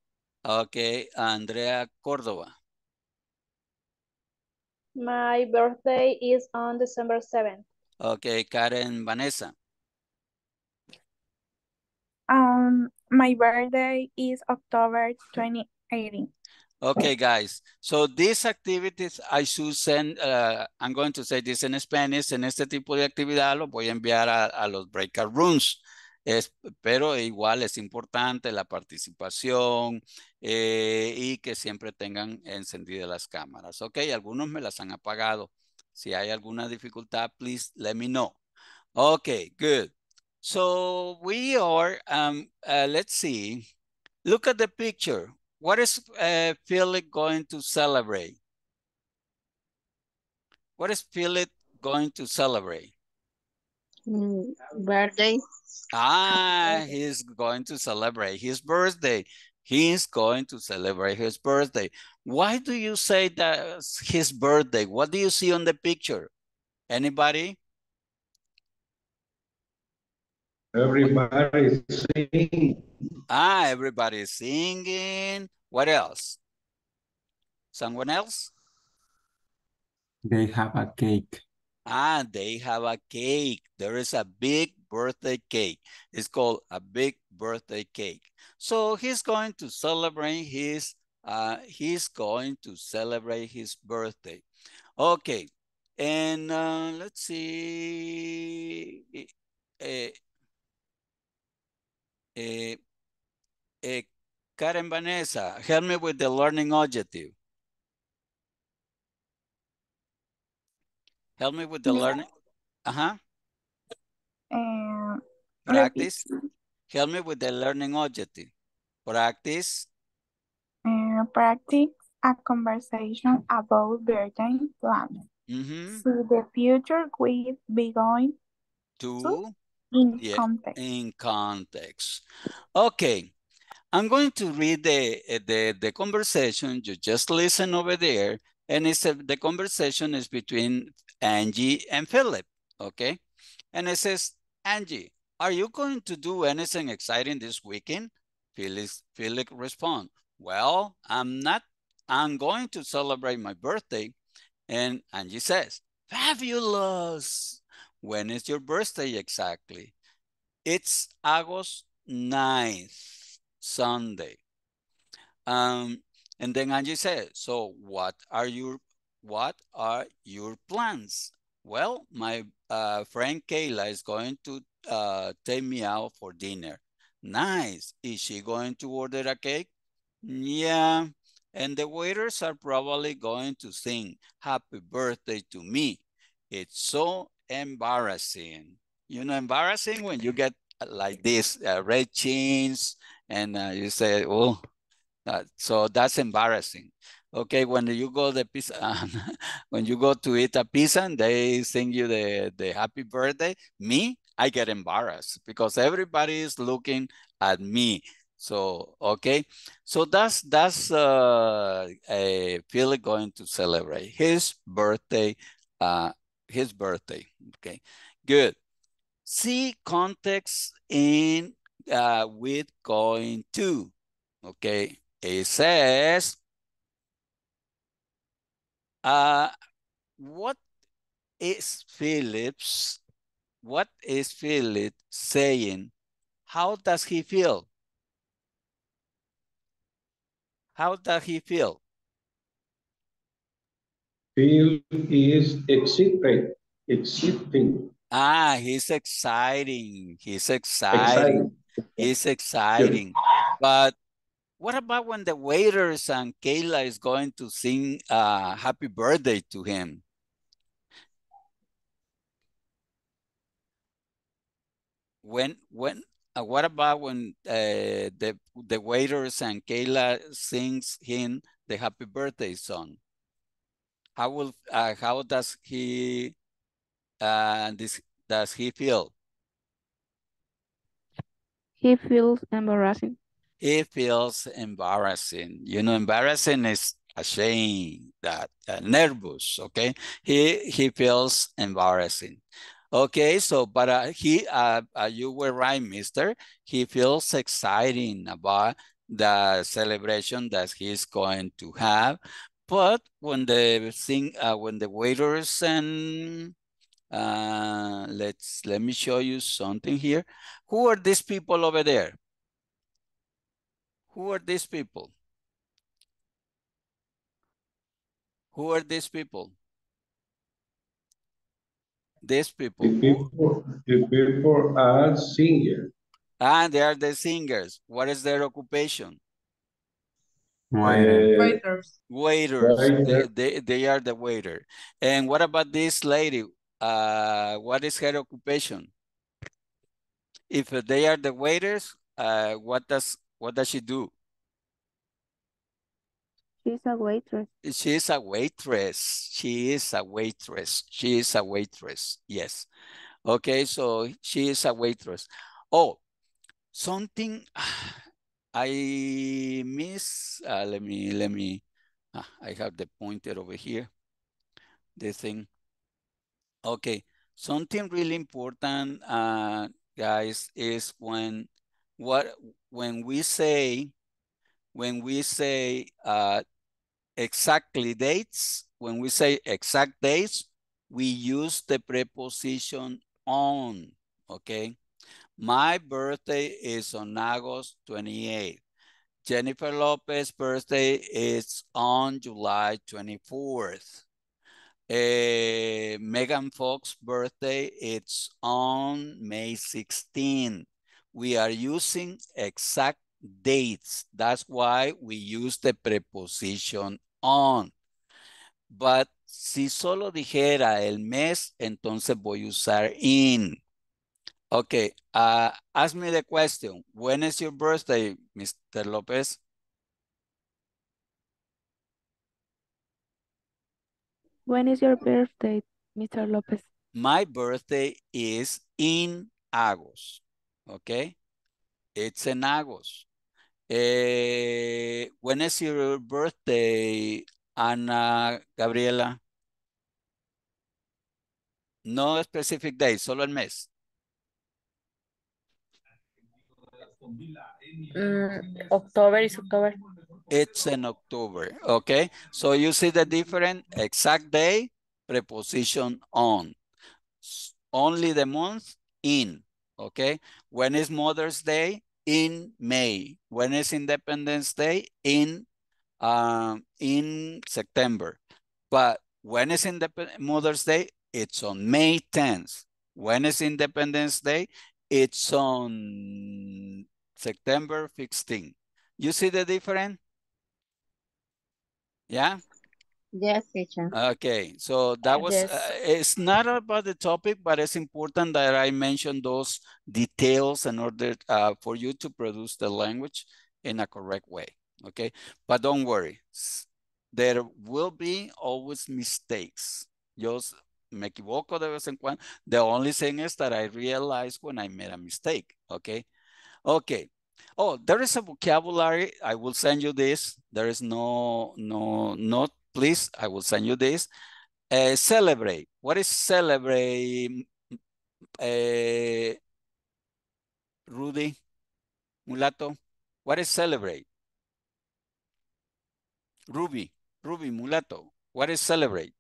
A: Okay, Andrea Córdoba.
B: My birthday is on December 7th.
A: Okay, Karen Vanessa.
B: Um, my birthday is October 2018.
A: Okay, guys. So these activities, I should send, uh, I'm going to say this in Spanish, en este tipo de actividad lo voy a enviar a, los breakout rooms. Es, pero igual es importante la participación eh, y que siempre tengan encendidas las cámaras. Ok, algunos me las han apagado. Si hay alguna dificultad, please let me know. Ok, good. So we are, um, uh, let's see, look at the picture. What is uh, Philip going to celebrate? What is Philip going to celebrate?
B: Mm, birthday.
A: Ah, <laughs> he's going to celebrate his birthday. He's going to celebrate his birthday. Why do you say that his birthday? What do you see on the picture? Anybody?
B: Everybody is singing.
A: Ah, everybody is singing. What else? Someone else?
C: They have a cake.
A: Ah, they have a cake. There is a big birthday cake. It's called a big birthday cake. So he's going to celebrate his uh, he's going to celebrate his birthday. Okay, and uh, let's see. Uh, uh, uh, Karen Vanessa, help me with the learning objective. Help me with the yeah. learning. Uh-huh. practice. Help me with the learning objective. Practice.
B: practice a conversation about Virgin Planet. Mm -hmm. So the future we be going to, to in yeah, context.
A: In context. Okay. I'm going to read the, eh, the, the conversation. You just listen over there. And it's a, eh, the conversation is between Angie and Philip. Okay. And it says, Angie, are you going to do anything exciting this weekend? Philip, Philip respond, well, I'm not, I'm going to celebrate my birthday. And Angie says, fabulous. When is your birthday exactly? It's August 9th, Sunday. Um, and then Angie said, so what are your, what are your plans? Well, my uh, friend Kayla is going to uh, take me out for dinner. Nice. Is she going to order a cake? Yeah. And the waiters are probably going to sing happy birthday to me. It's so embarrassing. You know, embarrassing when you get uh, like this uh, red jeans and uh, you say, oh, uh, so that's embarrassing. Okay, when you go the pizza, <laughs> when you go to eat a pizza and they sing you the, the happy birthday, me, I get embarrassed because everybody is looking at me. So, okay, so that's, that's uh, a Philip going to celebrate his birthday uh, his birthday. Okay, good. See context in uh, with going to. Okay, it says, uh, what is Phillips? What is Philip saying? How does he feel? How does he feel? Phil
C: is excited.
A: Exciting. Ah, he's exciting. He's exciting. exciting. He's exciting. Yeah. But what about when the waiters and Kayla is going to sing uh, happy birthday to him? When, when, uh, what about when uh, the, the waiters and Kayla sings him the happy birthday song? how will uh, how does he uh, this, does he feel?
B: He feels embarrassing.
A: He feels embarrassing. You know, embarrassing is ashamed, that uh, nervous. Okay, he he feels embarrassing. Okay, so but uh, he uh, uh, you were right, Mister. He feels exciting about the celebration that he's going to have but when the thing, uh, when the waiters and uh, let's let me show you something here. Who are these people over there? Who are these people? Who are these people? These people. The people, the people are singers. And ah, they are the singers. What is their occupation?
C: Waiter. Eh,
A: waiters. Waiters. Waiter. They, they, they, are the waiter. And what about this lady? Uh, what is her occupation? If they are the waiters, uh, what does what does she do?
B: She's a waitress.
A: She's a waitress. She is a waitress. She is a waitress. Yes. Okay, so she is a waitress. Oh, something <sighs> I miss, uh, let me, let me, ah, I have the pointer over here, the thing. Okay, something really important, uh, guys, is when, what, when we say, when we say uh, exactly dates, when we say exact dates, we use the preposition on, okay? My birthday is on August 28th. Jennifer Lopez's birthday is on July 24th. Uh, eh, Megan Fox's birthday it's on May 16th. We are using exact dates. That's why we use the preposition on. But si solo dijera el mes, entonces voy a usar in. Okay, uh, ask me the question. When is your birthday, Mr. Lopez? When is
B: your birthday, Mr. Lopez?
A: My birthday is in August, okay? It's in August. Uh, when is your birthday, Ana Gabriela? No specific day, solo el mes.
B: Mm, October is October.
A: It's in October, okay? So you see the different exact day, preposition on. Only the month, in, okay? When is Mother's Day? In May. When is Independence Day? In, um, in September. But when is Mother's Day? It's on May 10th. When is Independence Day? It's on September 16. You see the difference? Yeah?
B: Yes, teacher.
A: Okay, so that was, yes. uh, it's not about the topic, but it's important that I mention those details in order uh, for you to produce the language in a correct way, okay? But don't worry, there will be always mistakes. Just me equivoco de vez en cuando. The only thing is that I realize when I made a mistake, okay? Okay. Oh, there is a vocabulary. I will send you this. There is no, no, not please. I will send you this. Uh, celebrate. What is celebrate, uh, Rudy, Mulato? What is celebrate? Ruby, Ruby, Mulato. What is celebrate?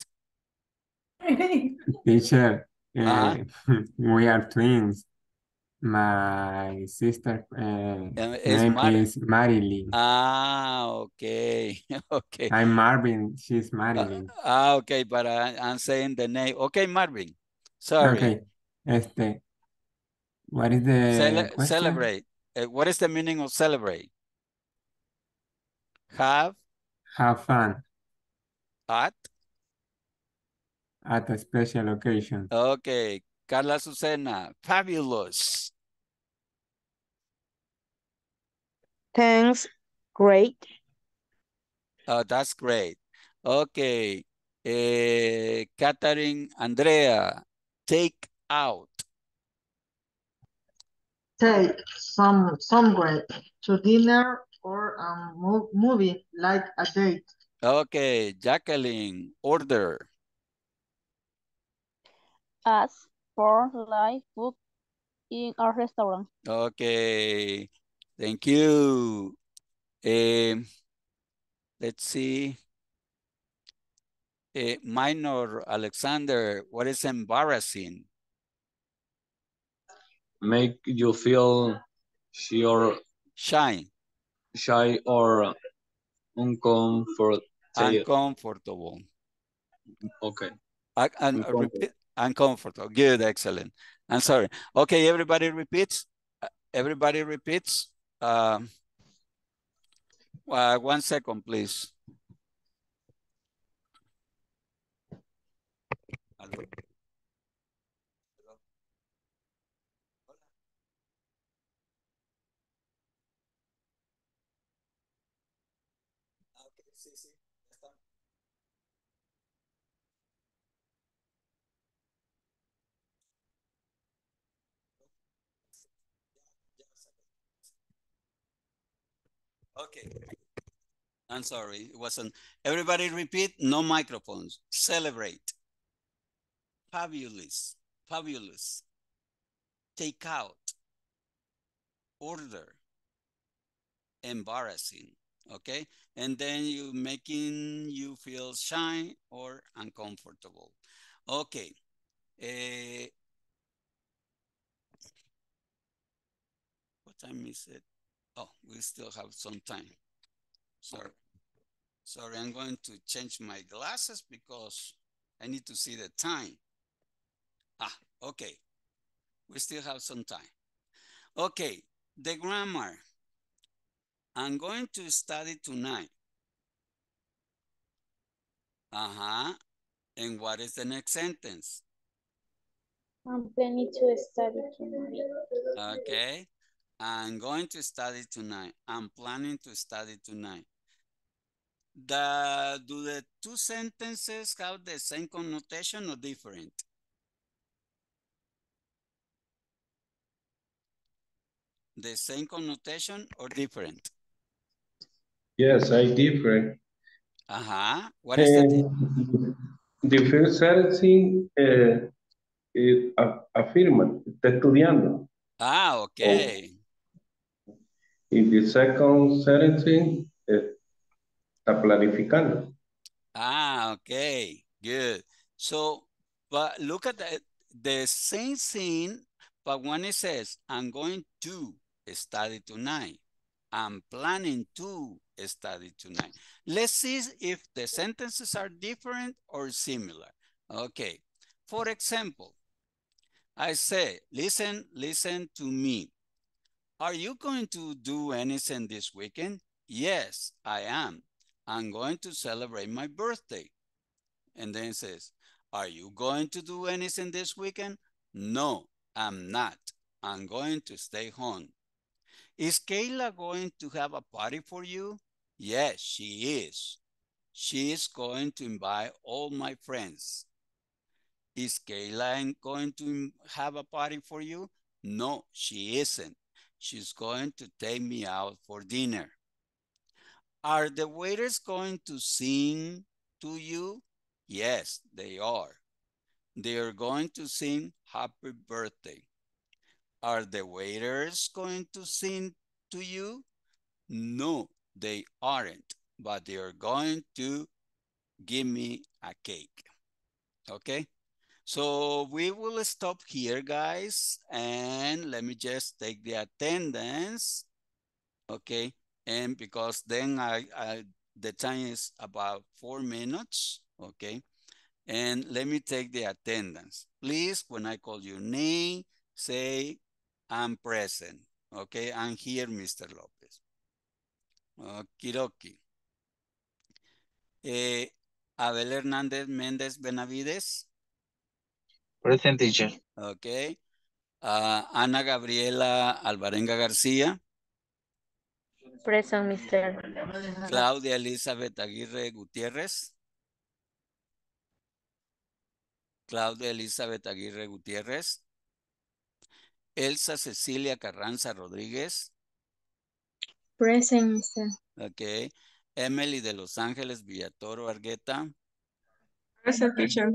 A: <laughs>
C: Teacher, uh, uh -huh. we are twins. My sister uh, name Mar is Marilyn.
A: Ah, okay, <laughs> okay. I'm
C: Marvin. She's Marilyn. Uh,
A: ah, okay, but I, I'm saying the name. Okay, Marvin. Sorry. Okay.
C: Este. What is the Cele celebrate?
A: Uh, what is the meaning of celebrate? Have.
C: Have fun. At. At a special occasion.
A: Okay, Carla Susana, fabulous.
C: Thanks,
B: great.
A: Oh, that's great. Okay. Uh, Catherine Andrea, take out.
B: Take some somewhere to dinner or a movie like a date.
A: Okay, Jacqueline, order.
B: Us for life food in our restaurant.
A: Okay, thank you. Um, let's see. Uh, minor Alexander, what is embarrassing? Make you feel sure. Shy. Shy or uncomfortable. Uncomfortable. Okay. and uh, repeat, and comfortable. Good, excellent. I'm sorry. Okay, everybody repeats. Uh, everybody repeats. Um, uh, one second, please. Okay. I'm sorry, it wasn't. Everybody repeat, no microphones. Celebrate. Fabulous, fabulous. Take out. Order. Embarrassing, okay? And then you making you feel shy or uncomfortable. Okay. Uh, what time is it? Oh, we still have some time. Sorry. Sorry, I'm going to change my glasses because I need to see the time. Ah, okay. We still have some time. Okay, the grammar. I'm going to study tonight. Uh-huh. And what is the next sentence?
B: I'm planning to study tonight.
A: Okay. I'm going to study tonight. I'm planning to study tonight. The, do the two sentences have the same connotation or different? The same connotation or different? Yes, I different. Uh-huh. What is um, the The first
C: sentence uh, is afirma, estudiando. Ah, okay in the second sentence, eh, está planificando. Ah,
A: okay, good. So, but look at the, the same thing, but when it says, I'm going to study tonight, I'm planning to study tonight. Let's see if the sentences are different or similar. Okay, for example, I say, listen, listen to me. Are you going to do anything this weekend? Yes, I am. I'm going to celebrate my birthday. And then says, Are you going to do anything this weekend? No, I'm not. I'm going to stay home. Is Kayla going to have a party for you? Yes, she is. She is going to invite all my friends. Is Kayla going to have a party for you? No, she isn't she's going to take me out for dinner. Are the waiters going to sing to you? Yes, they are. They are going to sing happy birthday. Are the waiters going to sing to you? No, they aren't, but they are going to give me a cake. Okay? So we will stop here, guys. And let me just take the attendance. Okay. And because then I, I the time is about four minutes. Okay. And let me take the attendance. Please, when I call your name, say I'm present. Okay. I'm here, Mr. Lopez. Okie dokie. Eh, Abel Hernández Méndez Benavides. Present teacher. Ok. Ah, Ana Gabriela Alvarenga García.
B: Present, mister.
A: Claudia Elizabeth Aguirre Gutiérrez. Claudia Elizabeth Aguirre Gutiérrez. Elsa Cecilia Carranza Rodríguez.
B: Present,
A: okay Ok. Emily de Los Ángeles Villatoro Argueta.
B: Present, teacher.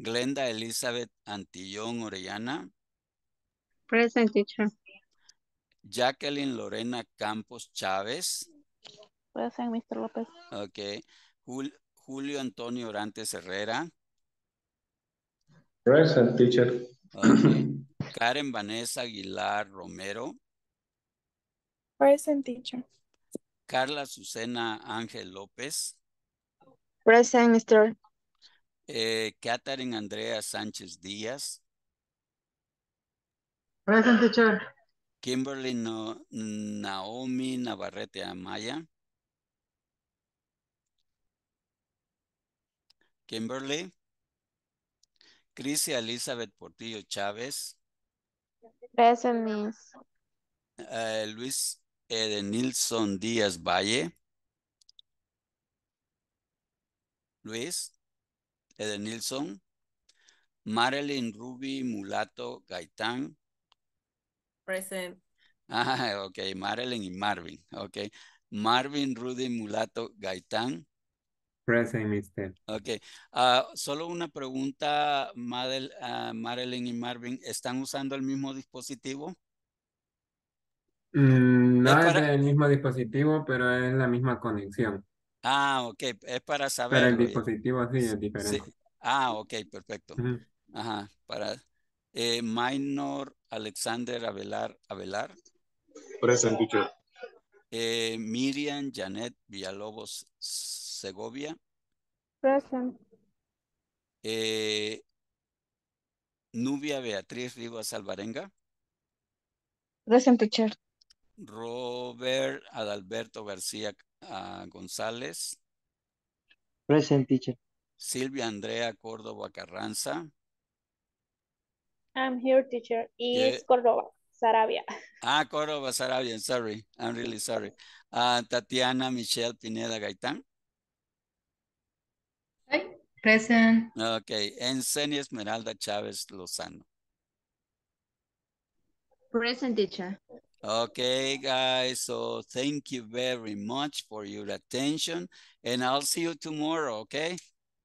A: Glenda Elizabeth Antillón Orellana.
B: Present teacher.
A: Jacqueline Lorena Campos Chávez.
B: Present,
C: Mr. López.
A: Ok. Julio Antonio Orantes Herrera. Present, teacher. Karen Vanessa Aguilar Romero.
C: Present, teacher.
A: Carla Susana Ángel López.
B: Present, Mr.
A: Eh, Catherine Andrea Sánchez Díaz.
B: Present teacher.
A: Kimberly Naomi Navarrete Amaya. Kimberly. Cris Elizabeth Portillo Chávez.
B: Present, Miss.
A: Eh, Luis Edenilson Díaz Valle. Luis. ¿Edenilson? Marilyn Ruby Mulato Gaitán. Present. Ah, ok, Marilyn y Marvin, ok. Marvin Rudy Mulato Gaitán. Present, mister. Ok, ah, solo una pregunta, Madel, ah, Marilyn y Marvin, ¿están usando el mismo dispositivo?
C: Mm, no es el mismo dispositivo, pero es la misma conexión.
A: Ah, ok, es para saber. Para el dispositivo así es diferente. Ah, ok, perfecto. Ajá, para eh, Minor Alexander Abelar Avelar. Present, teacher. Eh, Miriam Janet Villalobos Segovia. Present. Eh, Nubia Beatriz Rivas Alvarenga.
C: Present, teacher.
A: Robert Adalberto García uh, González.
C: Present, teacher.
A: Silvia Andrea Córdoba Carranza.
B: I'm here, teacher. Is es Córdoba, Sarabia.
A: <laughs> Ah, Córdoba, Sarabia. Sorry. I'm really sorry. Ah, Tatiana Michelle Pineda Gaitán.
B: Hi, present.
A: Okay. Ensenia Esmeralda Chávez Lozano.
B: Present, teacher.
A: Okay, guys. So thank you very much for your attention. And I'll see you tomorrow, okay?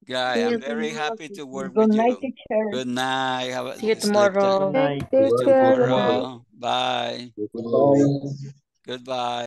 A: Guy, I'm very happy to work Good
B: with night, you. Teacher. Good
A: night. Have a, see you tomorrow. Good night. Good Tomorrow. Bye. Goodbye. Goodbye.